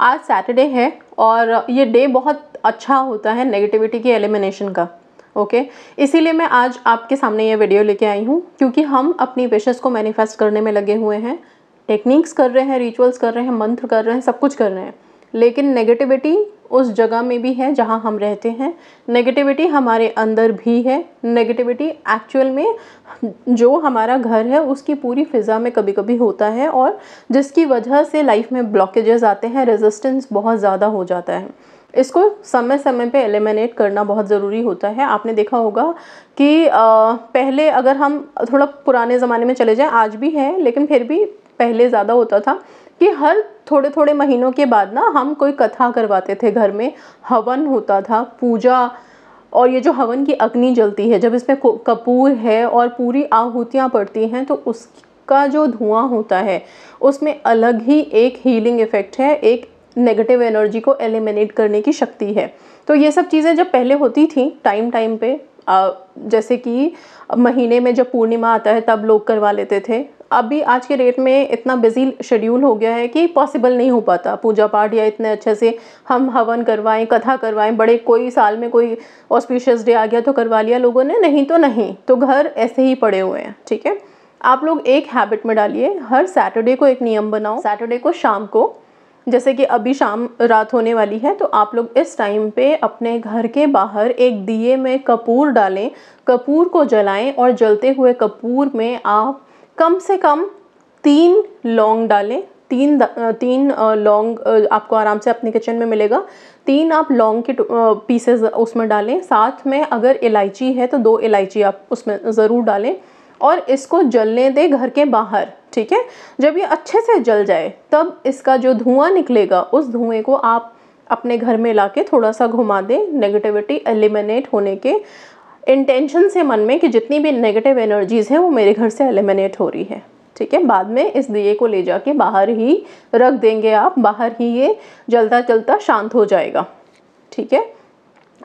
आज सैटरडे है और ये डे बहुत अच्छा होता है नेगेटिविटी के एलिमिनेशन का ओके okay? इसीलिए मैं आज आपके सामने ये वीडियो लेके आई हूँ क्योंकि हम अपनी विशेष को मैनिफेस्ट करने में लगे हुए हैं टेक्निक्स कर रहे हैं रिचुअल्स कर रहे हैं मंत्र कर रहे हैं सब कुछ कर रहे हैं लेकिन नेगेटिविटी उस जगह में भी है जहाँ हम रहते हैं नेगेटिविटी हमारे अंदर भी है नेगेटिविटी एक्चुअल में जो हमारा घर है उसकी पूरी फ़िज़ा में कभी कभी होता है और जिसकी वजह से लाइफ में ब्लॉकेजेस आते हैं रेजिस्टेंस बहुत ज़्यादा हो जाता है इसको समय समय पे एलिमिनेट करना बहुत ज़रूरी होता है आपने देखा होगा कि आ, पहले अगर हम थोड़ा पुराने ज़माने में चले जाएं आज भी है लेकिन फिर भी पहले ज़्यादा होता था कि हर थोड़े थोड़े महीनों के बाद ना हम कोई कथा करवाते थे घर में हवन होता था पूजा और ये जो हवन की अग्नि जलती है जब इसमें कपूर है और पूरी आहूतियाँ पड़ती हैं तो उसका जो धुआं होता है उसमें अलग ही एक हीलिंग इफ़ेक्ट है एक नेगेटिव एनर्जी को एलिमिनेट करने की शक्ति है तो ये सब चीज़ें जब पहले होती थी टाइम टाइम पे जैसे कि महीने में जब पूर्णिमा आता है तब लोग करवा लेते थे अभी आज के डेट में इतना बिजी शेड्यूल हो गया है कि पॉसिबल नहीं हो पाता पूजा पाठ या इतने अच्छे से हम हवन करवाएं कथा करवाएं बड़े कोई साल में कोई ऑस्पिशियस डे आ गया तो करवा लिया लोगों ने नहीं तो नहीं तो घर ऐसे ही पड़े हुए हैं ठीक है आप लोग एक हैबिट में डालिए हर सैटरडे को एक नियम बनाओ सैटरडे को शाम को जैसे कि अभी शाम रात होने वाली है तो आप लोग इस टाइम पे अपने घर के बाहर एक दिए में कपूर डालें कपूर को जलाएं और जलते हुए कपूर में आप कम से कम तीन लौंग डालें तीन तीन लौंग आपको आराम से अपने किचन में मिलेगा तीन आप लौंग के पीसेस उसमें डालें साथ में अगर इलायची है तो दो इलायची आप उसमें ज़रूर डालें और इसको जलने दें घर के बाहर ठीक है जब ये अच्छे से जल जाए तब इसका जो धुआं निकलेगा उस धुएं को आप अपने घर में ला के थोड़ा सा घुमा दें नेगेटिविटी एलिमिनेट होने के इंटेंशन से मन में कि जितनी भी नेगेटिव एनर्जीज़ हैं वो मेरे घर से एलिमिनेट हो रही है ठीक है बाद में इस दिए को ले जाके बाहर ही रख देंगे आप बाहर ही ये जलता चलता शांत हो जाएगा ठीक है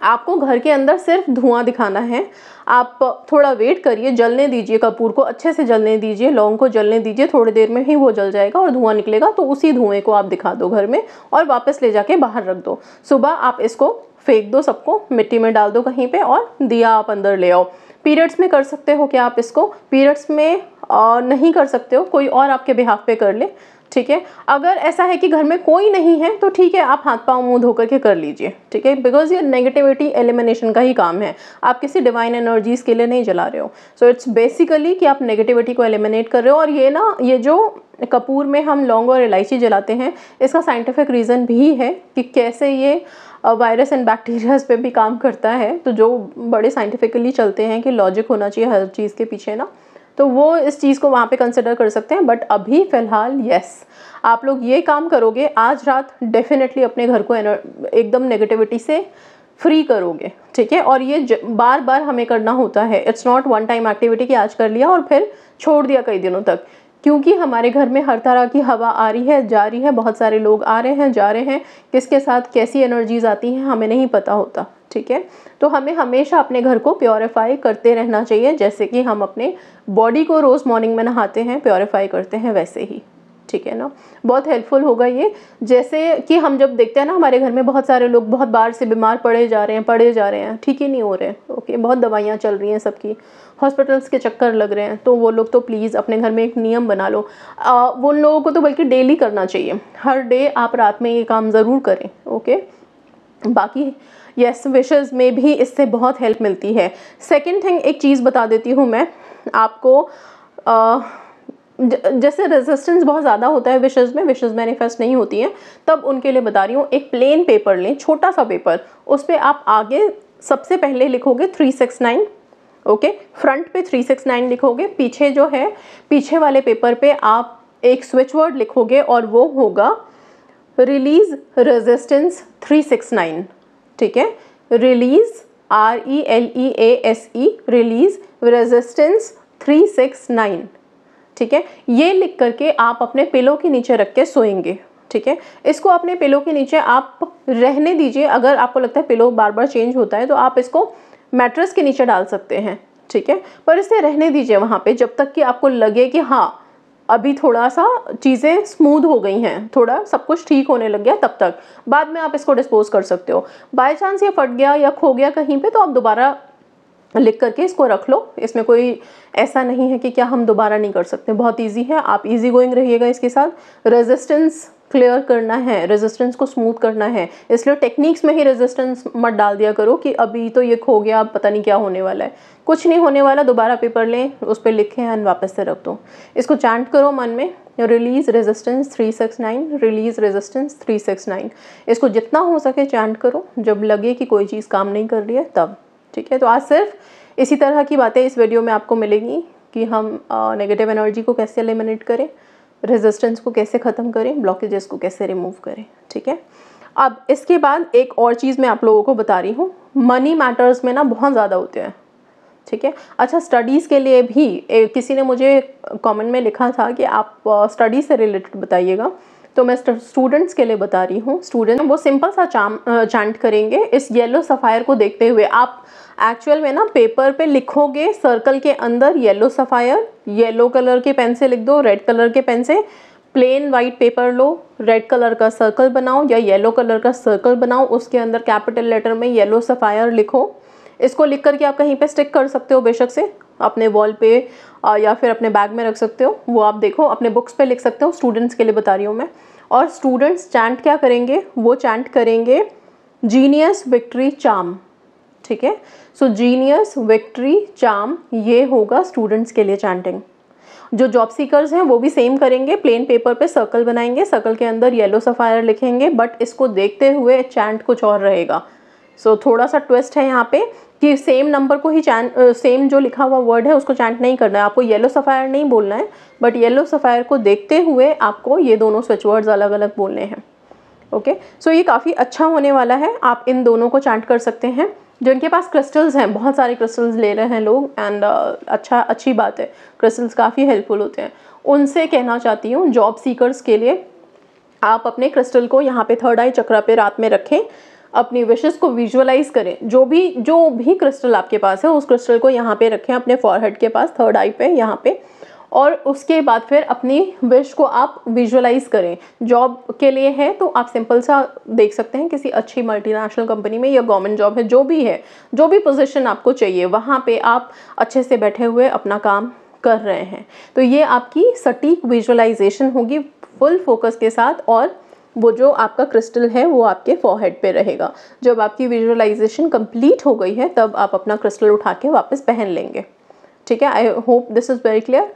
आपको घर के अंदर सिर्फ धुआं दिखाना है आप थोड़ा वेट करिए जलने दीजिए कपूर को अच्छे से जलने दीजिए लौंग को जलने दीजिए थोड़ी देर में ही वो जल जाएगा और धुआं निकलेगा तो उसी धुएं को आप दिखा दो घर में और वापस ले जाके बाहर रख दो सुबह आप इसको फेंक दो सबको मिट्टी में डाल दो कहीं पे और दिया आप अंदर ले आओ पीरियड्स में कर सकते हो क्या आप इसको पीरियड्स में आ, नहीं कर सकते हो कोई और आपके बिहाफ पे कर ले ठीक है अगर ऐसा है कि घर में कोई नहीं है तो ठीक है आप हाथ पाँव मुंह धोकर के कर लीजिए ठीक है बिकॉज ये नेगेटिविटी एलिमिनेशन का ही काम है आप किसी डिवाइन एनर्जीज़ के लिए नहीं जला रहे हो सो इट्स बेसिकली कि आप नेगेटिविटी को एलिमिनेट कर रहे हो और ये ना ये जो कपूर में हम लौंग और इलायची जलाते हैं इसका साइंटिफिक रीज़न भी है कि कैसे ये वायरस एंड बैक्टीरियाज पे भी काम करता है तो जो बड़े साइंटिफिकली चलते हैं कि लॉजिक होना चाहिए हर चीज़ के पीछे ना तो वो इस चीज़ को वहाँ पे कंसिडर कर सकते हैं बट अभी फ़िलहाल यस आप लोग ये काम करोगे आज रात डेफिनेटली अपने घर को एकदम नेगेटिविटी से फ्री करोगे ठीक है और ये बार बार हमें करना होता है it's not one time activity कि आज कर लिया और फिर छोड़ दिया कई दिनों तक क्योंकि हमारे घर में हर तरह की हवा आ रही है जा रही है बहुत सारे लोग आ रहे हैं जा रहे हैं किसके साथ कैसी एनर्जीज आती हैं हमें नहीं पता होता ठीक है तो हमें हमेशा अपने घर को प्योरीफाई करते रहना चाहिए जैसे कि हम अपने बॉडी को रोज़ मॉर्निंग में नहाते हैं प्योरीफाई करते हैं वैसे ही ठीक है ना बहुत हेल्पफुल होगा ये जैसे कि हम जब देखते हैं ना हमारे घर में बहुत सारे लोग बहुत बार से बीमार पड़े जा रहे हैं पड़े जा रहे हैं ठीक ही नहीं हो रहे ओके बहुत दवाइयाँ चल रही हैं सबकी हॉस्पिटल्स के चक्कर लग रहे हैं तो वो लोग तो प्लीज़ अपने घर में एक नियम बना लो आ, वो लोगों को तो बल्कि डेली करना चाहिए हर डे आप रात में ये काम ज़रूर करें ओके बाकी येस विशेज़ में भी इससे बहुत हेल्प मिलती है सेकेंड थिंग एक चीज़ बता देती हूँ मैं आपको आ, जैसे रेजिस्टेंस बहुत ज़्यादा होता है विशेज़ में विशेज़ मैनिफेस्ट नहीं होती हैं तब उनके लिए बता रही हूँ एक प्लेन पेपर लें छोटा सा पेपर उस पर आप आगे सबसे पहले लिखोगे three six nine okay front पे थ्री सिक्स नाइन लिखोगे पीछे जो है पीछे वाले पेपर पे आप एक स्विच वर्ड लिखोगे और वो होगा release resistance three six nine ठीक है release R E L E A S E release resistance three six nine ठीक है ये लिख करके आप अपने पिलों के नीचे रख के सोएंगे ठीक है इसको अपने पिलों के नीचे आप रहने दीजिए अगर आपको लगता है पिलो बार बार चेंज होता है तो आप इसको मैट्रेस के नीचे डाल सकते हैं ठीक है पर इसे रहने दीजिए वहाँ पे जब तक कि आपको लगे कि हाँ अभी थोड़ा सा चीज़ें स्मूथ हो गई हैं थोड़ा सब कुछ ठीक होने लग गया तब तक बाद में आप इसको डिस्पोज कर सकते हो बाय चांस ये फट गया या खो गया कहीं पे तो आप दोबारा लिख करके इसको रख लो इसमें कोई ऐसा नहीं है कि क्या हम दोबारा नहीं कर सकते बहुत इजी है आप इजी गोइंग रहिएगा इसके साथ रेजिस्टेंस क्लियर करना है रेजिस्टेंस को स्मूथ करना है इसलिए टेक्निक्स में ही रेजिस्टेंस मत डाल दिया करो कि अभी तो ये खो गया अब पता नहीं क्या होने वाला है कुछ नहीं होने वाला दोबारा पेपर लें उस पर लिखें एंड वापस से रख दो इसको चैंट करो मन में release resistance three six nine release resistance three six nine इसको जितना हो सके चैंट करो जब लगे कि कोई चीज़ काम नहीं कर रही है तब ठीक है तो आज सिर्फ इसी तरह की बातें इस वीडियो में आपको मिलेंगी कि हम नेगेटिव एनर्जी को कैसे एलिमिनेट करें रेजिस्टेंस को कैसे ख़त्म करें ब्लॉकेजेस को कैसे रिमूव करें ठीक है अब इसके बाद एक और चीज़ मैं आप लोगों को बता रही हूँ मनी मैटर्स में ना बहुत ज़्यादा होते हैं ठीक है अच्छा स्टडीज़ के लिए भी ए, किसी ने मुझे कमेंट में लिखा था कि आप स्टडी से रिलेटेड बताइएगा तो मैं स्टूडेंट्स के लिए बता रही हूँ स्टूडेंट वो सिंपल सा चाम चांट करेंगे इस येलो सफ़ायर को देखते हुए आप एक्चुअल में ना पेपर पे लिखोगे सर्कल के अंदर येलो सफ़ायर येलो कलर के पेन से लिख दो रेड कलर के पेन से प्लेन वाइट पेपर लो रेड कलर का सर्कल बनाओ या येलो कलर का सर्कल बनाओ उसके अंदर कैपिटल लेटर में येलो सफ़ायर लिखो इसको लिख करके आप कहीं पे स्टिक कर सकते हो बेशक से अपने वॉल पे या फिर अपने बैग में रख सकते हो वो आप देखो अपने बुक्स पे लिख सकते हो स्टूडेंट्स के लिए बता रही हूँ मैं और स्टूडेंट्स चैंट क्या करेंगे वो चैंट करेंगे जीनियस विक्ट्री चाम ठीक है सो जीनियस विक्ट्री चाम ये होगा स्टूडेंट्स के लिए चैंटिंग जो जॉब सीकर्स हैं वो भी सेम करेंगे प्लेन पेपर पे सर्कल बनाएंगे सर्कल के अंदर येलो सफायर लिखेंगे बट इसको देखते हुए चैंट कुछ और रहेगा सो so, थोड़ा सा ट्विस्ट है यहाँ पे कि सेम नंबर को ही चैंट सेम जो लिखा हुआ वर्ड है उसको चैंट नहीं करना है आपको येलो सफ़ायर नहीं बोलना है बट येलो सफ़ायर को देखते हुए आपको ये दोनों स्विच वर्ड्स अलग अलग बोलने हैं ओके okay? सो so, ये काफ़ी अच्छा होने वाला है आप इन दोनों को चैंट कर सकते हैं जिनके पास क्रिस्टल्स हैं बहुत सारे क्रिस्टल्स ले रहे हैं लोग एंड uh, अच्छा अच्छी बात है क्रिस्टल्स काफ़ी हेल्पफुल होते हैं उनसे कहना चाहती हूँ जॉब सीकर्स के लिए आप अपने क्रिस्टल को यहाँ पे थर्ड आई चक्रा पे रात में रखें अपनी विशेस को विजुअलाइज करें जो भी जो भी क्रिस्टल आपके पास है उस क्रिस्टल को यहाँ पे रखें अपने फॉरहेड के पास थर्ड आई पे यहाँ पे और उसके बाद फिर अपनी विश को आप विजुअलाइज करें जॉब के लिए है तो आप सिंपल सा देख सकते हैं किसी अच्छी मल्टीनेशनल कंपनी में या गवर्नमेंट जॉब है जो भी है जो भी पोजीशन आपको चाहिए वहाँ पे आप अच्छे से बैठे हुए अपना काम कर रहे हैं तो ये आपकी सटीक विजुअलाइजेशन होगी फुल फोकस के साथ और वो जो आपका क्रिस्टल है वो आपके फॉरहेड पे रहेगा जब आपकी विजुअलाइजेशन कंप्लीट हो गई है तब आप अपना क्रिस्टल उठा के वापस पहन लेंगे ठीक है I hope this is very clear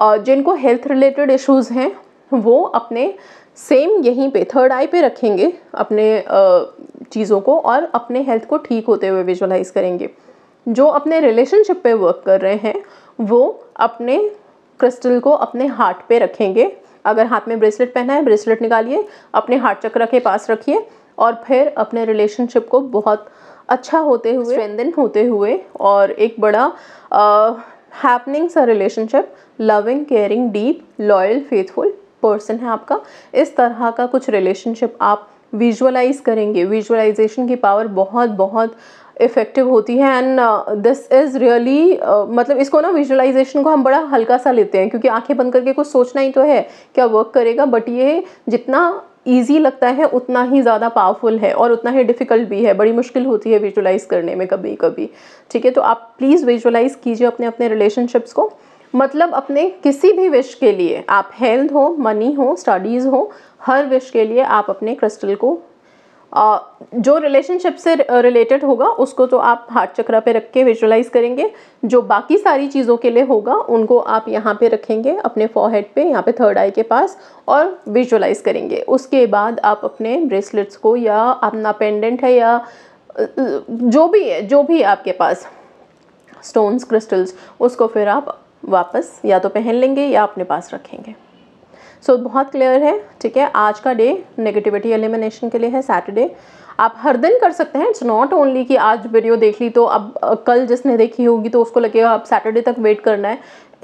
जिनको हेल्थ रिलेटेड इश्यूज़ हैं वो अपने सेम यहीं पे थर्ड आई पे रखेंगे अपने चीज़ों को और अपने हेल्थ को ठीक होते हुए विजुलाइज करेंगे जो अपने रिलेशनशिप पे वर्क कर रहे हैं वो अपने क्रिस्टल को अपने हार्ट पे रखेंगे अगर हाथ में ब्रेसलेट पहना है ब्रेसलेट निकालिए अपने हार्ट चक्र के पास रखिए और फिर अपने रिलेशनशिप को बहुत अच्छा होते हुए स्ट्रेंदन होते हुए और एक बड़ा हैपनिंग्स और relationship loving caring deep loyal faithful person है आपका इस तरह का कुछ रिलेशनशिप आप विजुअलाइज करेंगे विजुअलाइजेशन की पावर बहुत बहुत इफ़ेक्टिव होती है एंड दिस इज़ रियली मतलब इसको ना विजुअलाइजेशन को हम बड़ा हल्का सा लेते हैं क्योंकि आंखें बंद करके कुछ सोचना ही तो है क्या वर्क करेगा बट ये जितना ईजी लगता है उतना ही ज़्यादा पावरफुल है और उतना ही डिफ़िकल्ट भी है बड़ी मुश्किल होती है विजुलाइज़ करने में कभी कभी ठीक है तो आप प्लीज़ विजुलाइज़ कीजिए अपने अपने रिलेशनशिप्स को मतलब अपने किसी भी विश के लिए आप हेल्थ हो मनी हो स्टडीज़ हो हर विश के लिए आप अपने क्रिस्टल को जो रिलेशनशिप से रिलेटेड होगा उसको तो आप हार्ट चक्रा पे रख के विजुलाइज करेंगे जो बाकी सारी चीज़ों के लिए होगा उनको आप यहाँ पे रखेंगे अपने फॉरहेड पे यहाँ पे थर्ड आई के पास और विजुलाइज करेंगे उसके बाद आप अपने ब्रेसलेट्स को या अपना पेंडेंट है या जो भी है जो भी आपके पास स्टोन्स क्रिस्टल्स उसको फिर आप वापस या तो पहन लेंगे या अपने पास रखेंगे सो so, बहुत क्लियर है ठीक है आज का डे नेगेटिविटी एलिमिनेशन के लिए है सैटरडे आप हर दिन कर सकते हैं इट्स नॉट ओनली कि आज वीडियो देख ली तो अब कल जिसने देखी होगी तो उसको लगेगा अब सैटरडे तक वेट करना है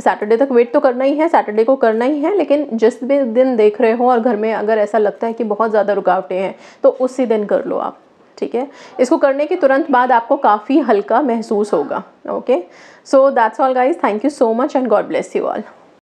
सैटरडे तक वेट तो करना ही है सैटरडे को करना ही है लेकिन जिस भी दिन देख रहे हो और घर में अगर ऐसा लगता है कि बहुत ज़्यादा रुकावटें हैं तो उसी दिन कर लो आप ठीक है इसको करने के तुरंत बाद आपको काफ़ी हल्का महसूस होगा okay so that's all guys thank you so much and God bless you all